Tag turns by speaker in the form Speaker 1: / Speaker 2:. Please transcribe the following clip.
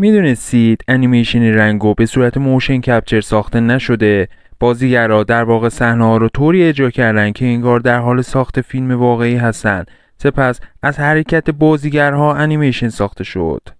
Speaker 1: میدونستید انیمیشن رنگو به صورت موشن کپچر ساخته نشده بازیگرها در واقع صحنه ها رو طوری اجرا کردن که انگار در حال ساخت فیلم واقعی هستند سپس از حرکت بازیگرها انیمیشن ساخته شد